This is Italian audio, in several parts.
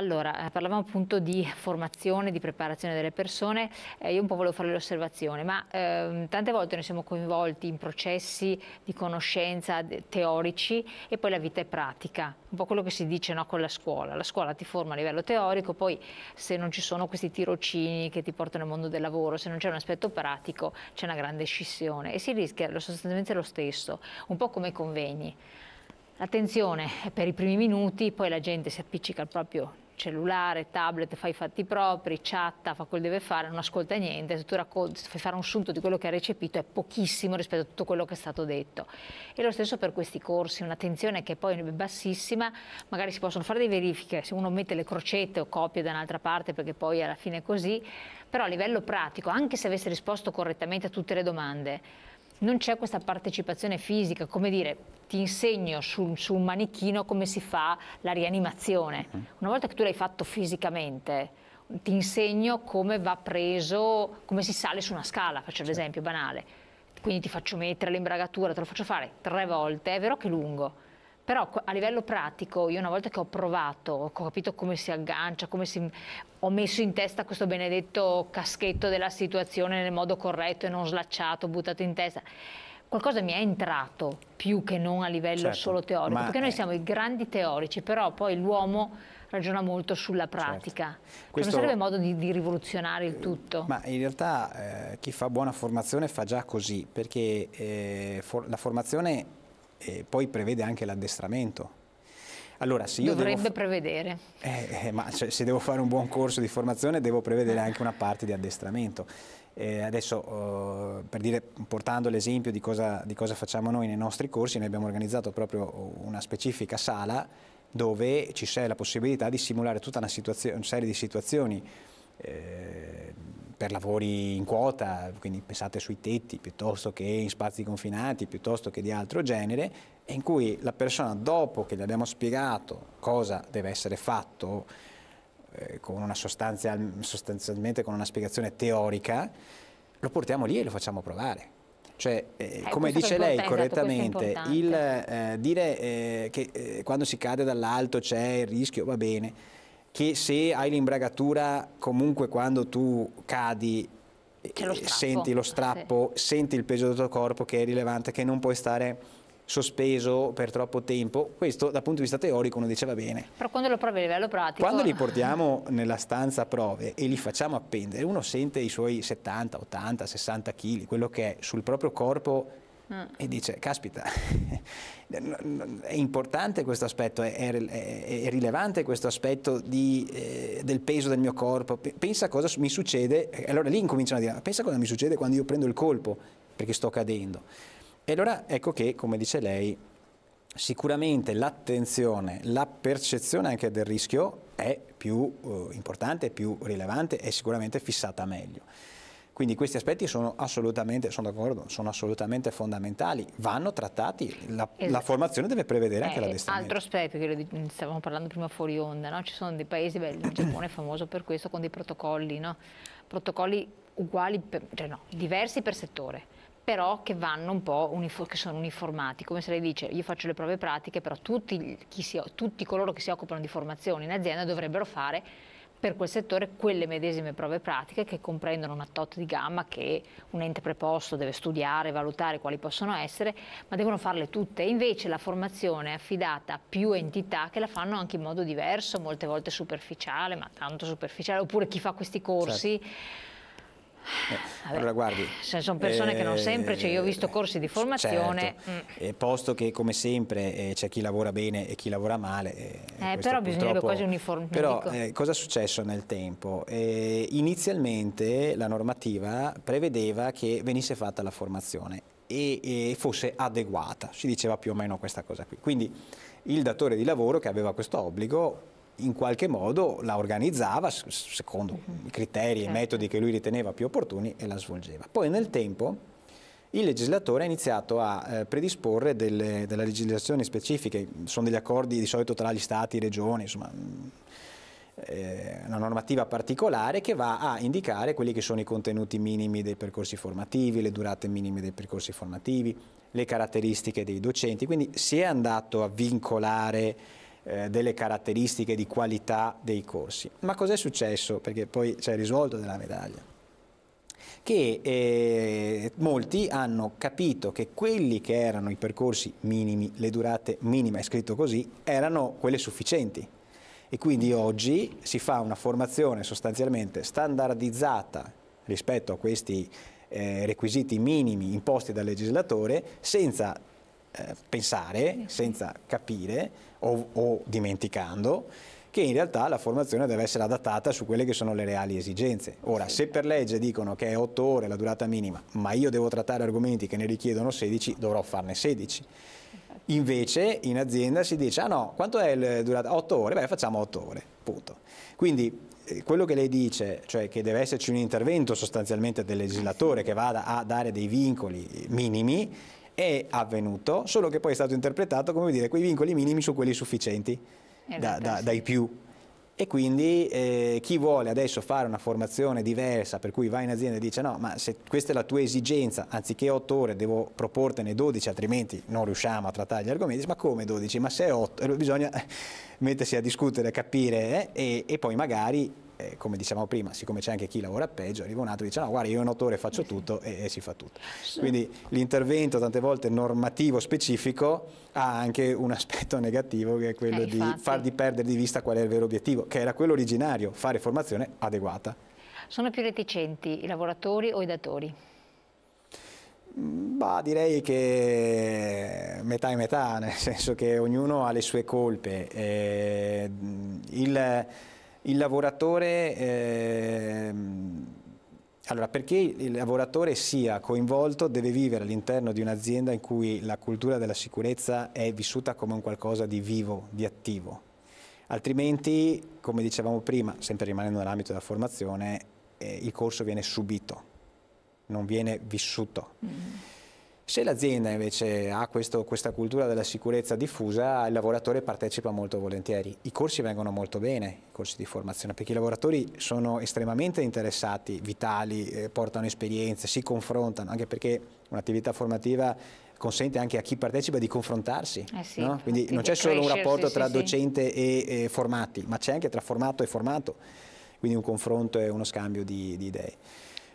Allora, eh, parlavamo appunto di formazione, di preparazione delle persone, eh, io un po' volevo fare l'osservazione, ma ehm, tante volte noi siamo coinvolti in processi di conoscenza teorici e poi la vita è pratica, un po' quello che si dice no, con la scuola, la scuola ti forma a livello teorico, poi se non ci sono questi tirocini che ti portano al mondo del lavoro, se non c'è un aspetto pratico c'è una grande scissione e si rischia sostanzialmente lo stesso, un po' come i convegni. Attenzione, per i primi minuti poi la gente si appiccica al proprio cellulare, tablet, fai i fatti propri, chatta, fa quel che deve fare, non ascolta niente, se tu racconti, fai fare un sunto di quello che ha recepito è pochissimo rispetto a tutto quello che è stato detto. E lo stesso per questi corsi, un'attenzione che poi è bassissima, magari si possono fare delle verifiche, se uno mette le crocette o copie da un'altra parte perché poi alla fine è così, però a livello pratico, anche se avesse risposto correttamente a tutte le domande, non c'è questa partecipazione fisica, come dire, ti insegno sul, sul manichino come si fa la rianimazione. Mm. Una volta che tu l'hai fatto fisicamente, ti insegno come va preso, come si sale su una scala, faccio l'esempio banale. Quindi ti faccio mettere l'imbragatura, te lo faccio fare tre volte, è vero che è lungo, però a livello pratico, io una volta che ho provato, ho capito come si aggancia, come si... ho messo in testa questo benedetto caschetto della situazione nel modo corretto e non slacciato, buttato in testa qualcosa mi è entrato più che non a livello certo, solo teorico, perché noi siamo i grandi teorici, però poi l'uomo ragiona molto sulla certo. pratica. Certo. Questo, non sarebbe modo di, di, rivoluzionare il tutto? Ma in realtà eh, chi fa buona formazione fa già così, perché eh, for la formazione e poi prevede anche l'addestramento. Allora, se io Dovrebbe devo... prevedere. Eh, eh, ma cioè, se devo fare un buon corso di formazione devo prevedere ah. anche una parte di addestramento. Eh, adesso, oh, per dire, portando l'esempio di cosa, di cosa facciamo noi nei nostri corsi, noi abbiamo organizzato proprio una specifica sala dove ci c'è la possibilità di simulare tutta una, una serie di situazioni eh, per lavori in quota, quindi pensate sui tetti piuttosto che in spazi confinati, piuttosto che di altro genere, in cui la persona dopo che gli abbiamo spiegato cosa deve essere fatto, eh, con una sostanzia, sostanzialmente con una spiegazione teorica, lo portiamo lì e lo facciamo provare. Cioè, eh, eh come dice lei correttamente, il, eh, dire eh, che eh, quando si cade dall'alto c'è il rischio, va bene, che se hai l'imbragatura comunque quando tu cadi lo eh, senti lo strappo, sì. senti il peso del tuo corpo che è rilevante, che non puoi stare sospeso per troppo tempo, questo dal punto di vista teorico uno diceva bene. Però quando lo provi a livello pratico... Quando li portiamo nella stanza prove e li facciamo appendere, uno sente i suoi 70, 80, 60 kg, quello che è sul proprio corpo mm. e dice, caspita, è importante questo aspetto, è, è, è rilevante questo aspetto di, eh, del peso del mio corpo, pensa cosa mi succede, allora lì incominciano a dire, pensa cosa mi succede quando io prendo il colpo perché sto cadendo. E allora ecco che, come dice lei, sicuramente l'attenzione, la percezione anche del rischio è più eh, importante, più rilevante e sicuramente fissata meglio. Quindi questi aspetti sono assolutamente, sono d'accordo, sono assolutamente fondamentali, vanno trattati, la, esatto. la formazione deve prevedere anche eh, anche l'addestramento. Altro aspetto, che stavamo parlando prima fuori onda, no? ci sono dei paesi, beh, il Giappone è famoso per questo, con dei protocolli, no? protocolli uguali, per, cioè no, diversi per settore però che vanno un po' che sono uniformati, come se lei dice io faccio le prove pratiche, però tutti, si, tutti coloro che si occupano di formazione in azienda dovrebbero fare per quel settore quelle medesime prove pratiche che comprendono una tot di gamma che un ente preposto deve studiare, valutare quali possono essere, ma devono farle tutte. Invece la formazione è affidata a più entità che la fanno anche in modo diverso, molte volte superficiale, ma tanto superficiale, oppure chi fa questi corsi. Certo eh, Vabbè, allora, guardi, sono persone eh, che non eh, sempre, cioè io ho visto corsi di formazione. Certo. Mm. posto che come sempre eh, c'è chi lavora bene e chi lavora male. Eh, però bisognerebbe quasi uniformare. Però cosa è successo nel tempo? inizialmente la normativa prevedeva che venisse fatta la formazione e, e fosse adeguata, si diceva più o meno questa cosa qui. Quindi il datore di lavoro che aveva questo obbligo in qualche modo la organizzava secondo mm-hmm. i criteri e certo. i metodi che lui riteneva più opportuni e la svolgeva. Poi nel tempo il legislatore ha iniziato a eh, predisporre delle, delle, legislazioni specifiche, sono degli accordi di solito tra gli stati, e regioni, insomma mm, eh, una normativa particolare che va a indicare quelli che sono i contenuti minimi dei percorsi formativi, le durate minime dei percorsi formativi, le caratteristiche dei docenti, quindi si è andato a vincolare eh, delle caratteristiche di qualità dei corsi. Ma cos'è successo? Perché poi c'è il risvolto della medaglia. Che eh, molti hanno capito che quelli che erano i percorsi minimi, le durate minime, è scritto così, erano quelle sufficienti. E quindi oggi si fa una formazione sostanzialmente standardizzata rispetto a questi eh, requisiti minimi imposti dal legislatore senza eh, pensare, senza capire o, o dimenticando, che in realtà la formazione deve essere adattata su quelle che sono le reali esigenze. Ora, se per legge dicono che è 8 ore la durata minima, ma io devo trattare argomenti che ne richiedono 16, dovrò farne 16. Invece in azienda si dice, ah no, quanto è la durata? 8 ore? Beh, facciamo 8 ore, punto. Quindi eh, quello che lei dice, cioè che deve esserci un intervento sostanzialmente del legislatore che vada a dare dei vincoli minimi, è avvenuto, solo che poi è stato interpretato come dire quei vincoli minimi su quelli sufficienti eh, da, da, dai più. E quindi eh, chi vuole adesso fare una formazione diversa, per cui va in azienda e dice no, ma se questa è la tua esigenza, anziché 8 ore devo proportene 12, altrimenti non riusciamo a trattare gli argomenti, ma come 12? Ma se è 8? Bisogna mettersi a discutere, a capire eh? e, e poi magari eh, come dicevamo prima, siccome c'è anche chi lavora peggio, arriva un altro e dice no guarda io in otto ore faccio tutto e, e si fa tutto. Quindi l'intervento tante volte normativo specifico ha anche un aspetto negativo che è quello eh, di far di perdere di vista qual è il vero obiettivo, che era quello originario, fare formazione adeguata. Sono più reticenti i lavoratori o i datori? Bah, direi che metà e metà, nel senso che ognuno ha le sue colpe. Eh, il, il lavoratore... Ehm, allora, perché il lavoratore sia coinvolto deve vivere all'interno di un'azienda in cui la cultura della sicurezza è vissuta come un qualcosa di vivo, di attivo. Altrimenti, come dicevamo prima, sempre rimanendo nell'ambito della formazione, eh, il corso viene subito, non viene vissuto. Mm. Se l'azienda invece ha questo, questa cultura della sicurezza diffusa, il lavoratore partecipa molto volentieri. I corsi vengono molto bene, i corsi di formazione, perché i lavoratori sono estremamente interessati, vitali, eh, portano esperienze, si confrontano, anche perché un'attività formativa consente anche a chi partecipa di confrontarsi. Eh sì, no? Quindi non c'è solo un rapporto tra sì, docente sì. E, e, formati, ma c'è anche tra formato e formato, quindi un confronto e uno scambio di, di idee.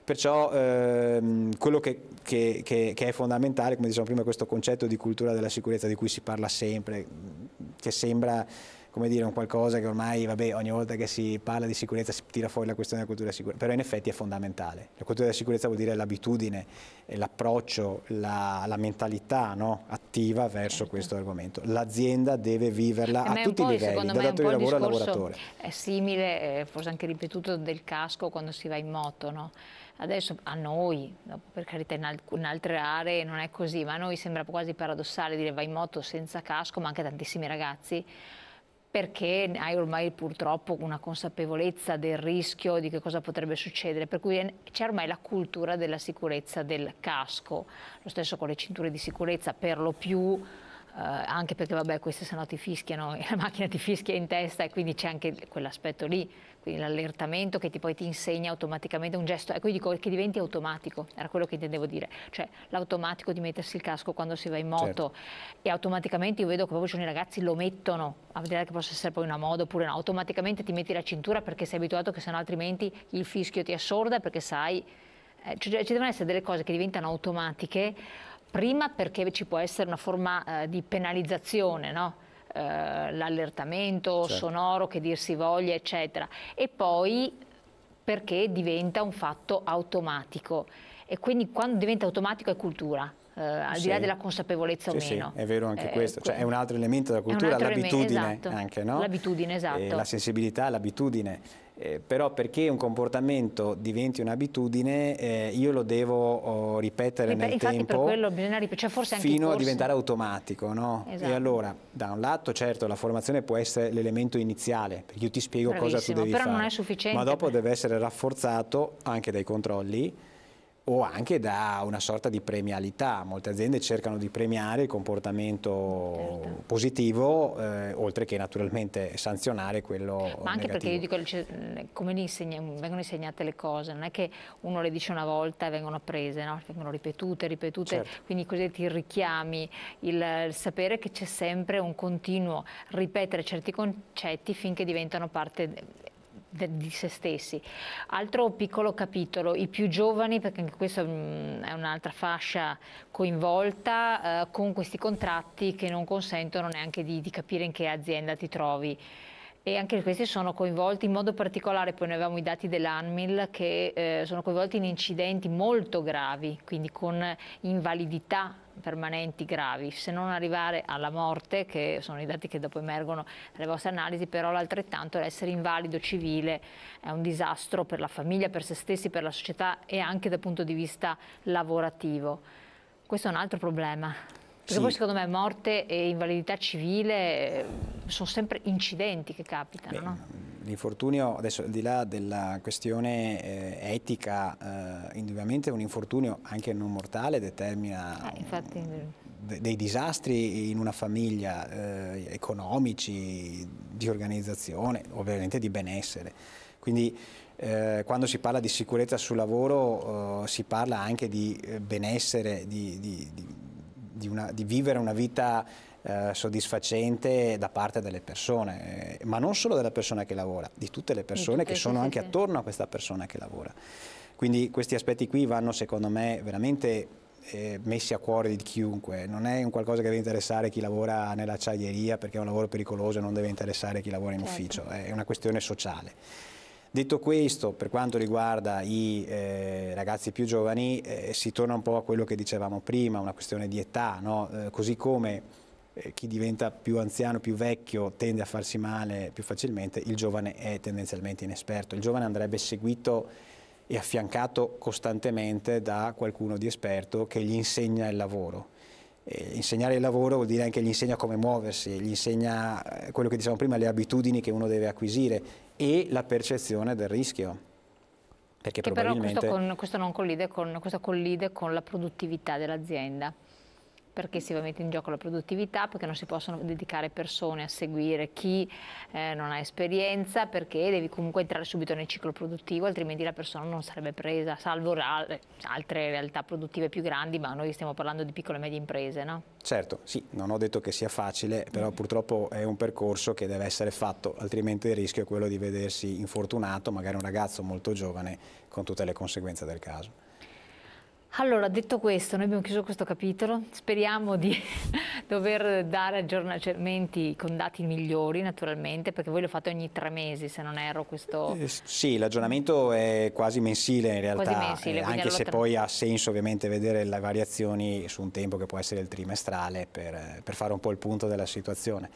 Perciò ehm, quello che, che, che, che, è fondamentale, come dicevamo prima, è questo concetto di cultura della sicurezza di cui si parla sempre, che sembra come dire, un qualcosa che ormai, vabbè, ogni volta che si parla di sicurezza si tira fuori la questione della cultura della sicurezza, però in effetti è fondamentale. La cultura della sicurezza vuol dire l'abitudine, l'approccio, la, la, mentalità no? attiva verso certo. questo argomento. L'azienda deve viverla eh, a tutti i livelli, da datore di lavoro al lavoratore. È simile, eh, forse anche ripetuto, del casco quando si va in moto, no? Adesso a noi, per carità in, altre aree non è così, ma a noi sembra quasi paradossale dire vai in moto senza casco, ma anche tantissimi ragazzi perché hai ormai purtroppo una consapevolezza del rischio di che cosa potrebbe succedere, per cui c'è ormai la cultura della sicurezza del casco, lo stesso con le cinture di sicurezza per lo più eh, anche perché vabbè queste se no ti fischiano, e la macchina ti fischia in testa e quindi c'è anche quell'aspetto lì, quindi l'allertamento che ti poi ti insegna automaticamente un gesto, ecco io dico che diventi automatico, era quello che intendevo dire, cioè l'automatico di mettersi il casco quando si va in moto certo. e automaticamente io vedo che proprio i ragazzi lo mettono, a vedere che possa essere poi una moda oppure no, automaticamente ti metti la cintura perché sei abituato che se no altrimenti il fischio ti assorda perché sai, cioè, ci devono essere delle cose che diventano automatiche prima perché ci può essere una forma eh, di penalizzazione, no? eh, l'allertamento certo. sonoro che dir si voglia eccetera e poi perché diventa un fatto automatico e quindi quando diventa automatico è cultura eh, al sì. di là della consapevolezza sì, o meno. Sì, è vero anche eh, questo, cioè, è un altro elemento della cultura, l'abitudine esatto. anche, no? L'abitudine, esatto. Eh, la sensibilità, l'abitudine. Eh, però perché un comportamento diventi un'abitudine eh, io lo devo oh, ripetere e per, nel tempo cioè fino a diventare automatico no? esatto. e allora da un lato certo la formazione può essere l'elemento iniziale perché io ti spiego Bravissimo, cosa tu devi però fare non è sufficiente ma dopo deve essere rafforzato anche dai controlli o anche da una sorta di premialità. Molte aziende cercano di premiare il comportamento certo. positivo, eh, oltre che naturalmente sanzionare quello Ma anche negativo. perché io dico, cioè, come insegna, vengono insegnate le cose, non è che uno le dice una volta e vengono prese, no? vengono ripetute, ripetute, certo. quindi così ti richiami, il, il sapere che c'è sempre un continuo ripetere certi concetti finché diventano parte di se stessi. Altro piccolo capitolo, i più giovani, perché anche questa mm, è un'altra fascia coinvolta, eh, con questi contratti che non consentono neanche di, di capire in che azienda ti trovi e anche questi sono coinvolti in modo particolare, poi noi avevamo i dati dell'ANMIL che eh, sono coinvolti in incidenti molto gravi, quindi con invalidità permanenti gravi, se non arrivare alla morte, che sono i dati che dopo emergono dalle vostre analisi, però l'altrettanto l'essere invalido civile è un disastro per la famiglia, per se stessi, per la società e anche dal punto di vista lavorativo. Questo è un altro problema. Perché sì. poi secondo me morte e invalidità civile eh, sono sempre incidenti che capitano. Beh, no? L'infortunio, adesso al di là della questione eh, etica, eh, indubbiamente un infortunio anche non mortale determina ah, eh, infatti... de dei disastri in una famiglia, eh, economici, di organizzazione, ovviamente di benessere. Quindi eh, quando si parla di sicurezza sul lavoro eh, si parla anche di eh, benessere, di, di, di, una, di, vivere una vita eh, soddisfacente da parte delle persone, eh, ma non solo della persona che lavora, di tutte le persone tutte, che sono sì, anche sì. attorno a questa persona che lavora. Quindi questi aspetti qui vanno secondo me veramente eh, messi a cuore di chiunque, non è un qualcosa che deve interessare chi lavora nell'acciaieria perché è un lavoro pericoloso e non deve interessare chi lavora in certo. ufficio, è una questione sociale. Detto questo, per quanto riguarda i eh, ragazzi più giovani, eh, si torna un po' a quello che dicevamo prima, una questione di età, no? eh, così come eh, chi diventa più anziano, più vecchio, tende a farsi male più facilmente, il giovane è tendenzialmente inesperto. Il giovane andrebbe seguito e affiancato costantemente da qualcuno di esperto che gli insegna il lavoro. E insegnare il lavoro vuol dire anche gli insegna come muoversi, gli insegna eh, quello che dicevamo prima, le abitudini che uno deve acquisire e la percezione del rischio. Perché che probabilmente... però questo, con, questo, collide con, questo collide con la produttività dell'azienda perché si va mette in gioco la produttività, perché non si possono dedicare persone a seguire chi eh, non ha esperienza, perché devi comunque entrare subito nel ciclo produttivo, altrimenti la persona non sarebbe presa, salvo altre realtà produttive più grandi, ma noi stiamo parlando di piccole e medie imprese, no? Certo, sì, non ho detto che sia facile, però mm. purtroppo è un percorso che deve essere fatto, altrimenti il rischio è quello di vedersi infortunato, magari un ragazzo molto giovane, con tutte le conseguenze del caso. Allora, detto questo, noi abbiamo chiuso questo capitolo, speriamo di dover dare aggiornamenti con dati migliori naturalmente, perché voi lo fate ogni tre mesi se non erro questo... Eh, sì, l'aggiornamento è quasi mensile in realtà, mensile, eh, anche se poi ha senso ovviamente vedere le variazioni su un tempo che può essere il trimestrale per, eh, per fare un po' il punto della situazione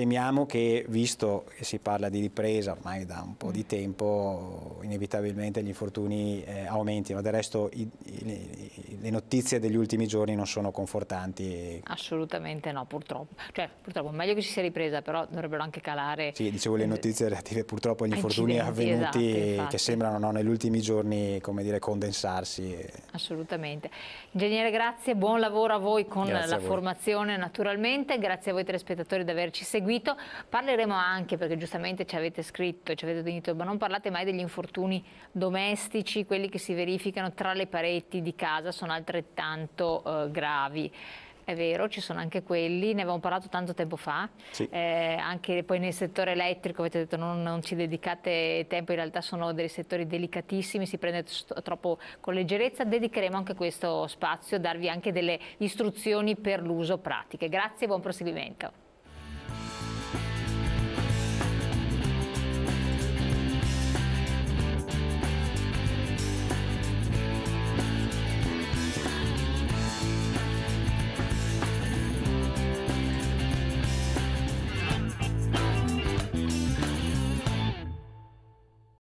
temiamo che, visto che si parla di ripresa ormai da un po' di mm. tempo, inevitabilmente gli infortuni eh, aumentino. Del resto i, i, le notizie degli ultimi giorni non sono confortanti. Assolutamente no, purtroppo. Cioè, purtroppo meglio che si sia ripresa, però dovrebbero anche calare. Sì, dicevo le eh, notizie relative purtroppo agli infortuni avvenuti esatto, che sembrano no, negli ultimi giorni dire, condensarsi. Assolutamente. Ingegnere, grazie, buon lavoro a voi con grazie la formazione naturalmente, grazie a voi telespettatori di averci seguito seguito. Parleremo anche, perché giustamente ci avete scritto, ci avete detto, ma non parlate mai degli infortuni domestici, quelli che si verificano tra le pareti di casa sono altrettanto eh, gravi è vero, ci sono anche quelli, ne avevamo parlato tanto tempo fa, sì. eh, anche poi nel settore elettrico avete detto non, non, ci dedicate tempo, in realtà sono dei settori delicatissimi, si prende troppo con leggerezza, dedicheremo anche questo spazio a darvi anche delle istruzioni per l'uso pratiche. Grazie e buon proseguimento.